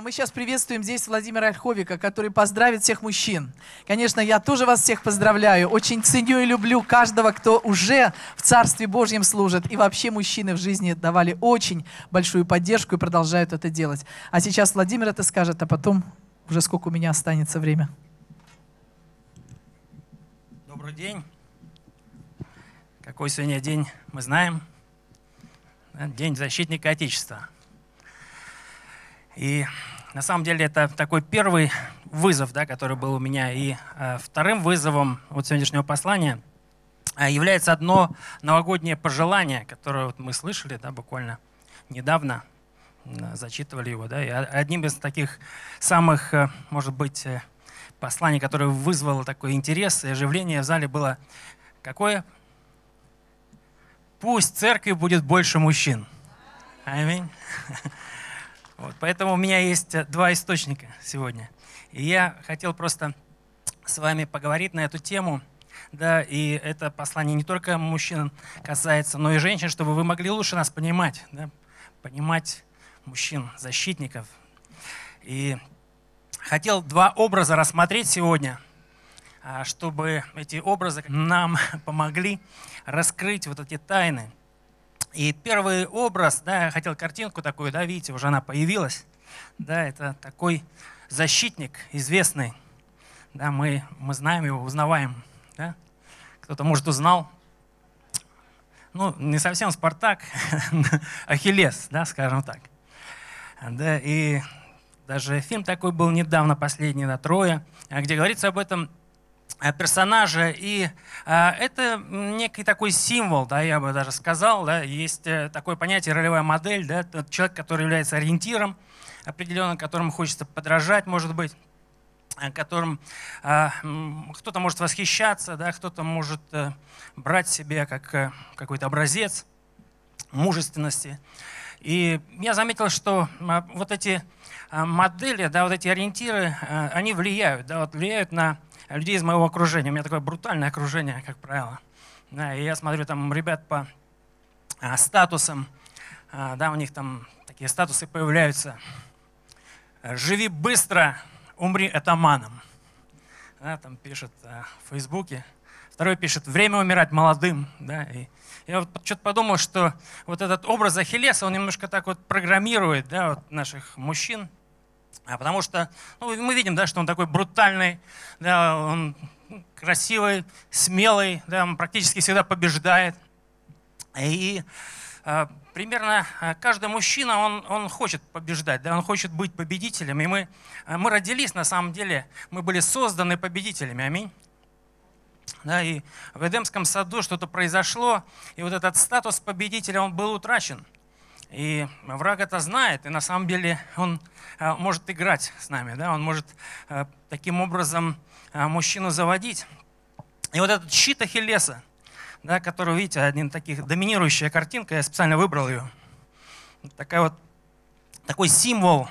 мы сейчас приветствуем здесь Владимира Ольховика, который поздравит всех мужчин. Конечно, я тоже вас всех поздравляю. Очень ценю и люблю каждого, кто уже в Царстве Божьем служит. И вообще мужчины в жизни давали очень большую поддержку и продолжают это делать. А сейчас Владимир это скажет, а потом уже сколько у меня останется время. Добрый день. Какой сегодня день, мы знаем. День защитника Отечества. И на самом деле это такой первый вызов, да, который был у меня. И э, вторым вызовом вот сегодняшнего послания э, является одно новогоднее пожелание, которое вот мы слышали да, буквально недавно, зачитывали его. Да, и одним из таких самых, э, может быть, э, посланий, которое вызвало такой интерес и оживление в зале было какое? «Пусть церкви будет больше мужчин». Аминь. Вот, поэтому у меня есть э, два источника сегодня. И я хотел просто с вами поговорить на эту тему. Да, и это послание не только мужчин касается, но и женщин, чтобы вы могли лучше нас понимать, да, понимать мужчин, защитников. И хотел два образа рассмотреть сегодня, а, чтобы эти образы нам помогли раскрыть вот эти тайны – и первый образ, да, я хотел картинку такую, да, видите, уже она появилась. Да, это такой защитник известный. Да, мы, мы знаем его, узнаваем. Да? Кто-то, может, узнал. Ну, не совсем Спартак, Ахиллес, да, скажем так. Да, и даже фильм такой был недавно, последний, на «Трое», где говорится об этом Э, персонажа. И а, это некий такой символ, да, я бы даже сказал, да, есть э, такое понятие ролевая модель, да, тот человек, который является ориентиром определенно, которому хочется подражать, может быть которым а, кто-то может восхищаться, да, кто-то может а, брать себе как какой-то образец мужественности. И я заметил, что вот эти модели, да, вот эти ориентиры, они влияют, да, вот влияют на людей из моего окружения. У меня такое брутальное окружение, как правило. Да, и я смотрю там ребят по а, статусам, а, да, у них там такие статусы появляются. «Живи быстро, умри атаманом». Да, там пишет а, в Фейсбуке. Второй пишет «Время умирать молодым». Да, и я вот что-то подумал, что вот этот образ Ахиллеса, он немножко так вот программирует да, вот наших мужчин – а потому что ну, мы видим, да, что он такой брутальный, да, он красивый, смелый, да, он практически всегда побеждает. И э, примерно а, каждый мужчина, он, он хочет побеждать, да, он хочет быть победителем. И мы, мы родились, на самом деле, мы были созданы победителями, аминь. Да, и в Эдемском саду что-то произошло, и вот этот статус победителя, он был утрачен – и враг это знает, и на самом деле он э, может играть с нами, да? он может э, таким образом э, мужчину заводить. И вот этот щит Ахиллеса, да, который, видите, один таких доминирующая картинка, я специально выбрал ее. Такая вот, такой символ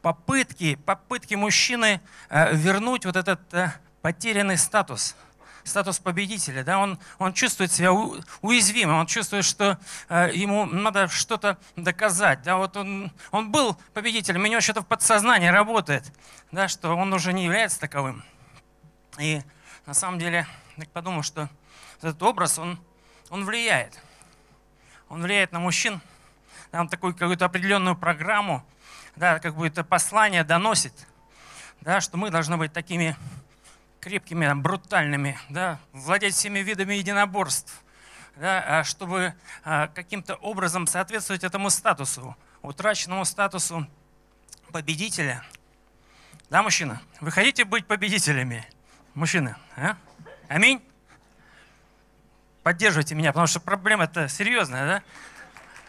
попытки, попытки мужчины вернуть вот этот потерянный статус – статус победителя, да, он, он чувствует себя уязвимым, он чувствует, что э, ему надо что-то доказать, да, вот он, он был победителем, у него что-то в подсознании работает, да, что он уже не является таковым. И на самом деле, я подумал, что этот образ, он, он влияет. Он влияет на мужчин, там такую какую-то определенную программу, да, как бы послание доносит, да, что мы должны быть такими крепкими, там, брутальными, да, владеть всеми видами единоборств, да, а чтобы а, каким-то образом соответствовать этому статусу, утраченному статусу победителя. Да, мужчина? Вы хотите быть победителями? Мужчины, а? Аминь? Поддерживайте меня, потому что проблема-то серьезная,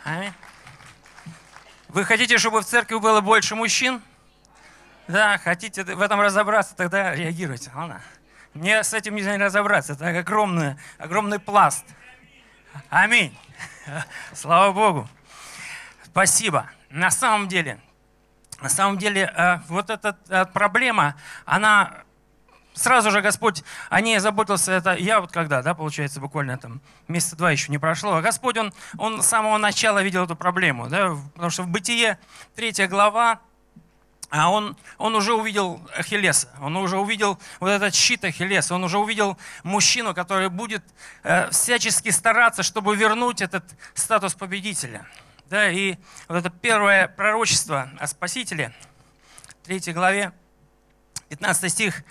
да? Аминь. Вы хотите, чтобы в церкви было больше мужчин? Да, хотите в этом разобраться, тогда реагируйте. Ладно. Мне с этим нельзя не разобраться. Это огромный, огромный пласт. Аминь. Слава Богу. Спасибо. На самом деле, на самом деле, э, вот эта э, проблема, она сразу же Господь о ней заботился. Это я вот когда, да, получается, буквально там месяца два еще не прошло. А Господь, он, он с самого начала видел эту проблему, да, потому что в Бытие 3 глава, а он, он уже увидел Ахиллеса, он уже увидел вот этот щит Ахиллеса, он уже увидел мужчину, который будет э, всячески стараться, чтобы вернуть этот статус победителя. Да, и вот это первое пророчество о Спасителе, 3 главе, 15 стих,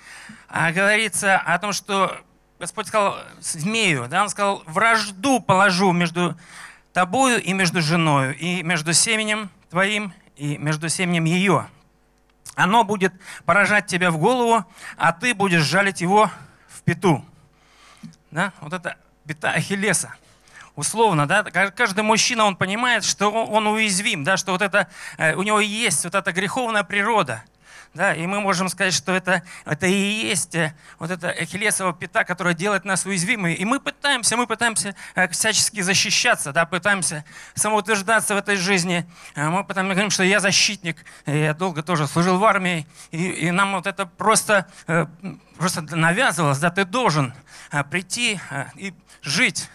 а, говорится о том, что Господь сказал змею, да, он сказал, вражду положу между тобою и между женою, и между семенем твоим, и между семенем ее. Оно будет поражать тебя в голову, а ты будешь жалить его в пету. Да? Вот это пята Ахиллеса. Условно, да, каждый мужчина, он понимает, что он уязвим, да, что вот это, э, у него есть вот эта греховная природа – да, и мы можем сказать, что это, это и есть э, вот эта ахиллесова пята, которая делает нас уязвимыми. И мы пытаемся, мы пытаемся э, всячески защищаться, да, пытаемся самоутверждаться в этой жизни. А мы потом говорим, что я защитник, я долго тоже служил в армии, и, и нам вот это просто, э, просто навязывалось, да, ты должен прийти и жить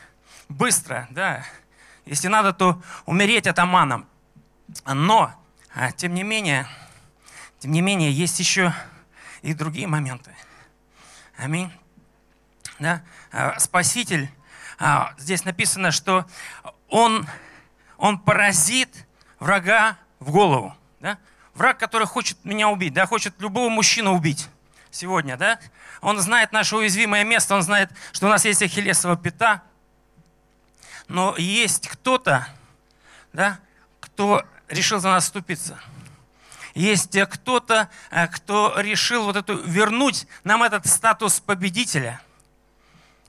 быстро, да. Если надо, то умереть атаманом. Но, тем не менее, тем не менее, есть еще и другие моменты. Аминь. Да? А, Спаситель, а, здесь написано, что он, он поразит врага в голову. Да? Враг, который хочет меня убить, да, хочет любого мужчину убить сегодня, да? Он знает наше уязвимое место, он знает, что у нас есть ахиллесова пята. Но есть кто-то, да, кто решил за нас вступиться – есть э, кто-то, э, кто решил вот эту, вернуть нам этот статус победителя.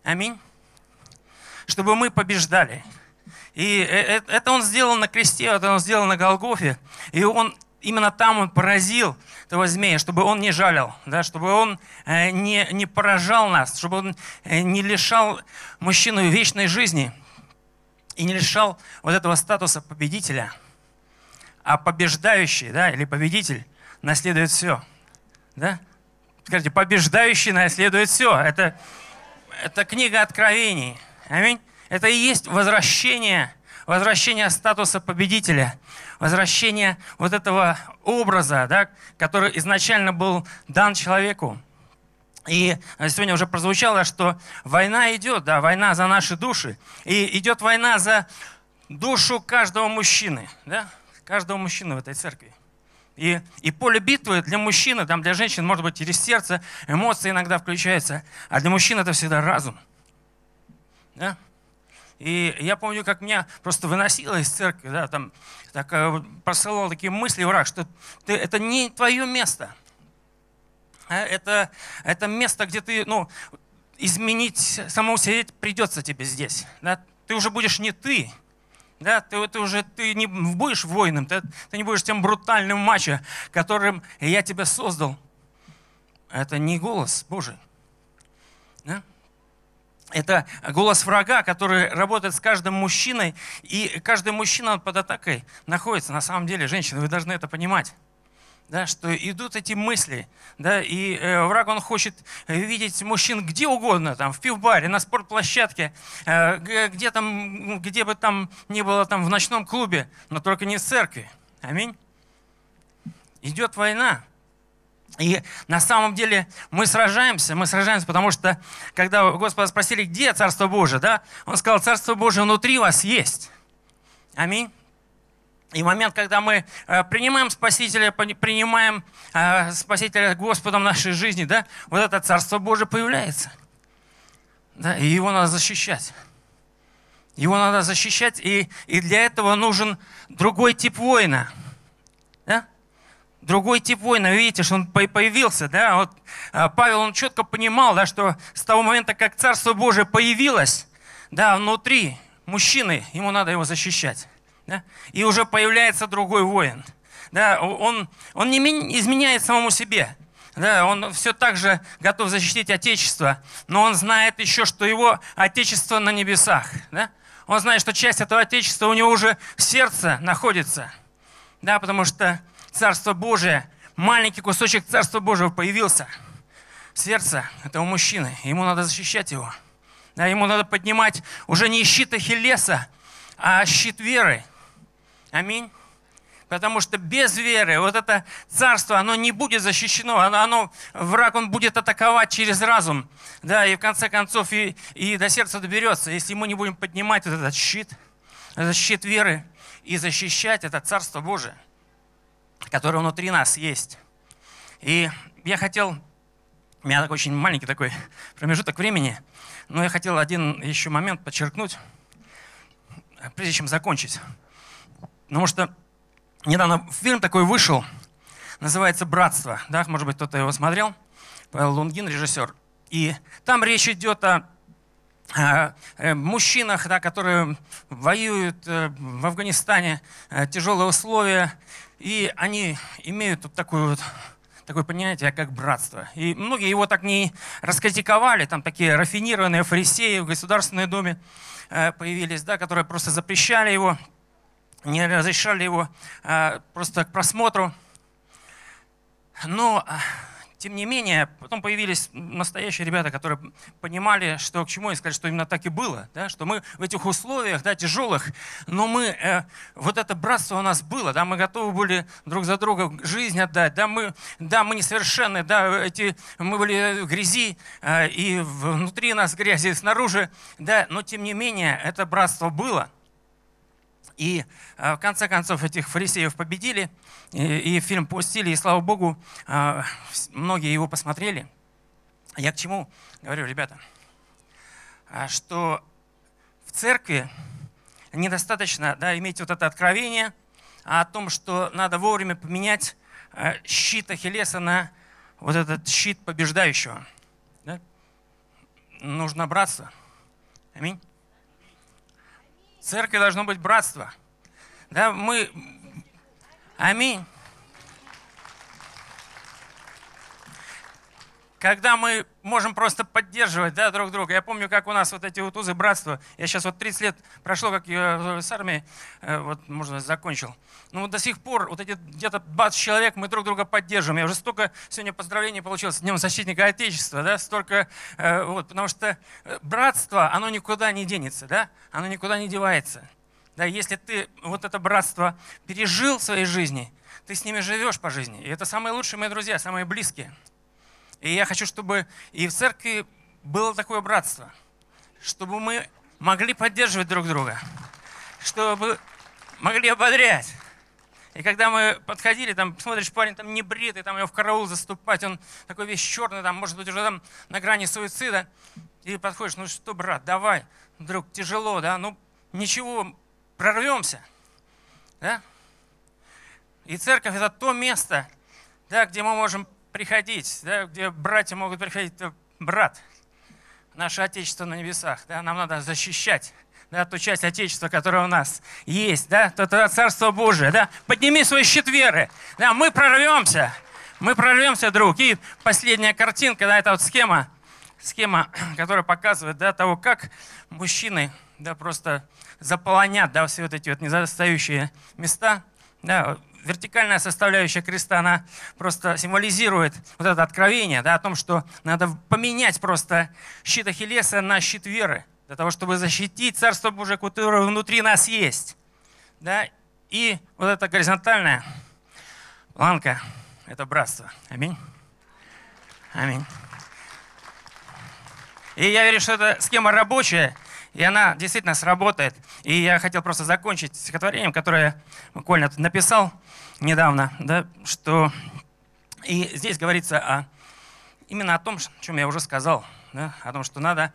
Аминь. Чтобы мы побеждали. И э, это он сделал на кресте, это он сделал на Голгофе. И он именно там он поразил этого змея, чтобы он не жалил, да, чтобы он не, не поражал нас, чтобы он не лишал мужчину вечной жизни и не лишал вот этого статуса победителя – а побеждающий, да, или победитель наследует все. Да? Скажите, побеждающий наследует все. Это, это книга откровений. Аминь. Это и есть возвращение, возвращение статуса победителя, возвращение вот этого образа, да, который изначально был дан человеку. И сегодня уже прозвучало, что война идет, да, война за наши души. И идет война за душу каждого мужчины, да? каждого мужчины в этой церкви. И, и поле битвы для мужчины, там для женщин, может быть, через сердце, эмоции иногда включаются, а для мужчин это всегда разум. Да? И я помню, как меня просто выносило из церкви, да, там так, э, посылал такие мысли враг, что ты, это не твое место. А это, это место, где ты, ну, изменить самого придется тебе здесь. Да? Ты уже будешь не ты, да, ты, ты уже ты не будешь воином, ты, ты не будешь тем брутальным мачо, которым я тебя создал. Это не голос Божий. Да? Это голос врага, который работает с каждым мужчиной, и каждый мужчина под атакой находится. На самом деле, женщины, вы должны это понимать да, что идут эти мысли, да, и э, враг, он хочет э, видеть мужчин где угодно, там, в пивбаре, на спортплощадке, э, где, там, где бы там ни было, там, в ночном клубе, но только не в церкви. Аминь. Идет война. И на самом деле мы сражаемся, мы сражаемся, потому что, когда Господа спросили, где Царство Божие, да, Он сказал, Царство Божие внутри вас есть. Аминь. И момент, когда мы э, принимаем Спасителя, принимаем э, Спасителя Господом нашей жизни, да, вот это Царство Божие появляется. Да, и его надо защищать. Его надо защищать, и, и для этого нужен другой тип воина. Да? Другой тип воина, видите, что он появился, да, вот э, Павел, он четко понимал, да, что с того момента, как Царство Божие появилось, да, внутри мужчины, ему надо его защищать. Да? И уже появляется другой воин. Да? Он, он не изменяет самому себе. Да, он все так же готов защитить Отечество, но он знает еще, что его Отечество на небесах. Да? Он знает, что часть этого Отечества у него уже в сердце находится. Да, потому что Царство Божие, маленький кусочек Царства Божьего появился в сердце этого мужчины. Ему надо защищать его. Да, ему надо поднимать уже не щит Ахиллеса, а щит веры – Аминь. Потому что без веры вот это царство, оно не будет защищено. Оно, оно, враг, он будет атаковать через разум. Да, и в конце концов и, и до сердца доберется, если мы не будем поднимать вот этот щит, этот щит веры и защищать это Царство Божие, которое внутри нас есть. И я хотел, у меня такой очень маленький такой промежуток времени, но я хотел один еще момент подчеркнуть, прежде чем закончить. Потому что недавно фильм такой вышел, называется «Братство». Да? Может быть, кто-то его смотрел. Павел Лунгин, режиссер. И там речь идет о э, мужчинах, да, которые воюют э, в Афганистане, э, тяжелые условия, и они имеют вот такое вот такое понятие, как братство. И многие его так не раскритиковали, там такие рафинированные фарисеи в Государственной Думе появились, да, которые просто запрещали его не разрешали его а, просто к просмотру. Но, а, тем не менее, потом появились настоящие ребята, которые понимали, что к чему, и сказали, что именно так и было, да, что мы в этих условиях, да, тяжелых, но мы, э, вот это братство у нас было, да, мы готовы были друг за друга жизнь отдать, да, мы, да, мы несовершенны, да, эти, мы были в грязи, э, и внутри нас грязи, и снаружи, да, но тем не менее, это братство было – и э, в конце концов этих фарисеев победили, и, и фильм пустили, и слава богу, э, многие его посмотрели. Я к чему говорю, ребята, э, что в церкви недостаточно да, иметь вот это откровение о том, что надо вовремя поменять щит Ахиллеса на вот этот щит побеждающего. Да? Нужно браться. Аминь церкви должно быть братство. Да, мы... Аминь. когда мы можем просто поддерживать да, друг друга. Я помню, как у нас вот эти вот узы братства. Я сейчас вот 30 лет прошло, как я э, с армией, э, вот, можно закончил. Но ну, вот до сих пор вот эти где-то 20 человек мы друг друга поддерживаем. Я уже столько сегодня поздравлений получил с Днем Защитника Отечества, да, столько, э, вот, потому что братство, оно никуда не денется, да, оно никуда не девается. Да, если ты вот это братство пережил в своей жизни, ты с ними живешь по жизни. И это самые лучшие мои друзья, самые близкие. И я хочу, чтобы и в церкви было такое братство, чтобы мы могли поддерживать друг друга, чтобы могли ободрять. И когда мы подходили, там, смотришь, парень там не бритый, там его в караул заступать, он такой весь черный, там, может быть, уже там на грани суицида. И подходишь, ну что, брат, давай, друг, тяжело, да, ну ничего, прорвемся. Да? И церковь – это то место, да, где мы можем приходить, да, где братья могут приходить, брат, наше Отечество на небесах, да, нам надо защищать да, ту часть Отечества, которая у нас есть, да, то, то Царство Божие, да, подними свои щит веры, да, мы прорвемся, мы прорвемся, друг. И последняя картинка, да, это вот схема, схема, которая показывает, да, того, как мужчины, да, просто заполонят, да, все вот эти вот недостающие места, да, вертикальная составляющая креста, она просто символизирует вот это откровение да, о том, что надо поменять просто щит Ахиллеса на щит веры, для того, чтобы защитить Царство Божие, которое внутри нас есть. Да? И вот эта горизонтальная планка – это братство. Аминь. Аминь. И я верю, что эта схема рабочая, и она действительно сработает. И я хотел просто закончить стихотворением, которое буквально написал недавно, да, что... И здесь говорится о... именно о том, о чем я уже сказал, да, о том, что надо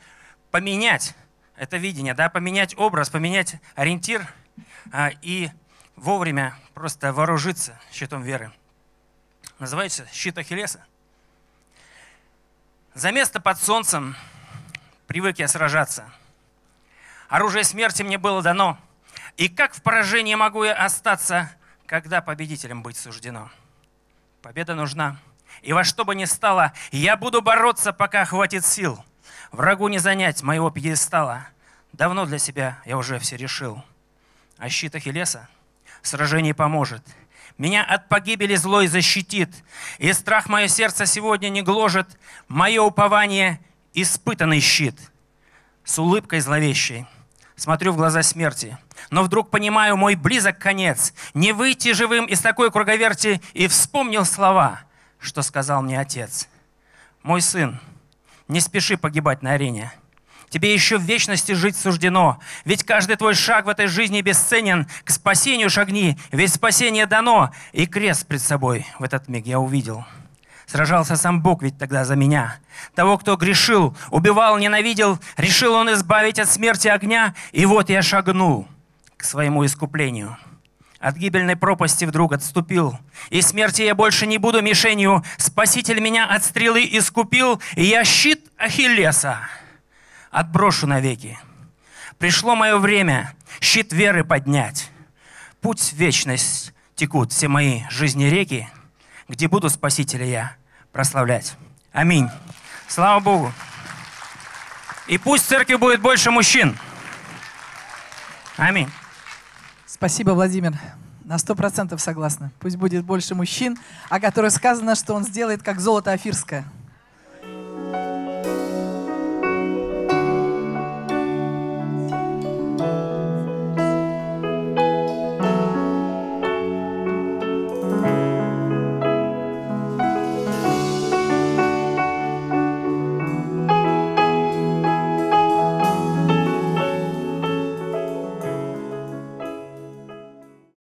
поменять это видение, да, поменять образ, поменять ориентир а, и вовремя просто вооружиться щитом веры. Называется «Щит Ахиллеса». За место под солнцем – Привык я сражаться. Оружие смерти мне было дано. И как в поражении могу я остаться, когда победителем быть суждено? Победа нужна. И во что бы ни стало, я буду бороться, пока хватит сил. Врагу не занять моего пьедестала. Давно для себя я уже все решил. А щит Ахиллеса сражение поможет. Меня от погибели злой защитит. И страх мое сердце сегодня не гложет. Мое упование — испытанный щит, с улыбкой зловещей. Смотрю в глаза смерти, но вдруг понимаю, мой близок конец. Не выйти живым из такой круговерти и вспомнил слова, что сказал мне отец. Мой сын, не спеши погибать на арене. Тебе еще в вечности жить суждено, ведь каждый твой шаг в этой жизни бесценен. К спасению шагни, ведь спасение дано, и крест пред собой в этот миг я увидел. Сражался сам Бог ведь тогда за меня. Того, кто грешил, убивал, ненавидел, решил он избавить от смерти огня, и вот я шагнул к своему искуплению. От гибельной пропасти вдруг отступил. И смерти я больше не буду мишенью. Спаситель меня от стрелы искупил, и я щит Ахиллеса отброшу навеки. Пришло мое время щит веры поднять. Путь в вечность текут все мои жизни реки — где буду Спасителя я прославлять. Аминь. Слава Богу. И пусть в церкви будет больше мужчин. Аминь. Спасибо, Владимир. На сто процентов согласна. Пусть будет больше мужчин, о которых сказано, что он сделает как золото афирское.